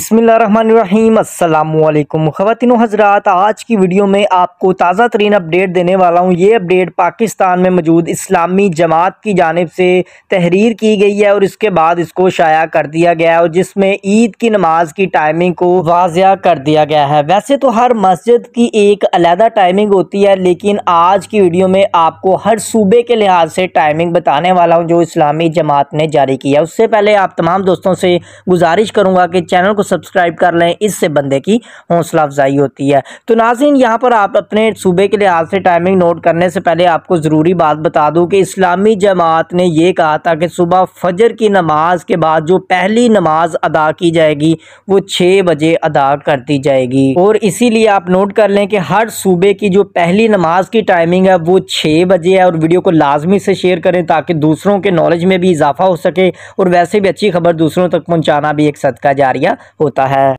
बसमिलकुम ख़वान हजरात आज की वीडियो में आपको ताज़ा तरीन अपडेट देने वाला हूँ ये अपडेट पाकिस्तान में मौजूद इस्लामी जमात की जानब से तहरीर की गई है और इसके बाद इसको शाया कर दिया गया है और जिसमें ईद की नमाज की टाइमिंग को वाजिया कर दिया गया है वैसे तो हर मस्जिद की एक अलहदा टाइमिंग होती है लेकिन आज की वीडियो में आपको हर सूबे के लिहाज से टाइमिंग बताने वाला हूँ जो इस्लामी जमात ने जारी किया उससे पहले आप तमाम दोस्तों से गुजारिश करूँगा कि चैनल को सब्सक्राइब कर लें इससे बंदे की हौसला अफजाई होती है तो नाजीन यहाँ पर आप अपने सूबे के लिहाज से टाइमिंग नोट करने से पहले आपको ज़रूरी बात बता दूँ कि इस्लामी जमात ने यह कहा था कि सुबह फजर की नमाज के बाद जो पहली नमाज अदा की जाएगी वो छः बजे अदा कर दी जाएगी और इसीलिए आप नोट कर लें कि हर सूबे की जो पहली नमाज की टाइमिंग है वो छः बजे है और वीडियो को लाजमी से शेयर करें ताकि दूसरों के नॉलेज में भी इजाफा हो सके और वैसे भी अच्छी खबर दूसरों तक पहुँचाना भी एक सदका जारिया होता है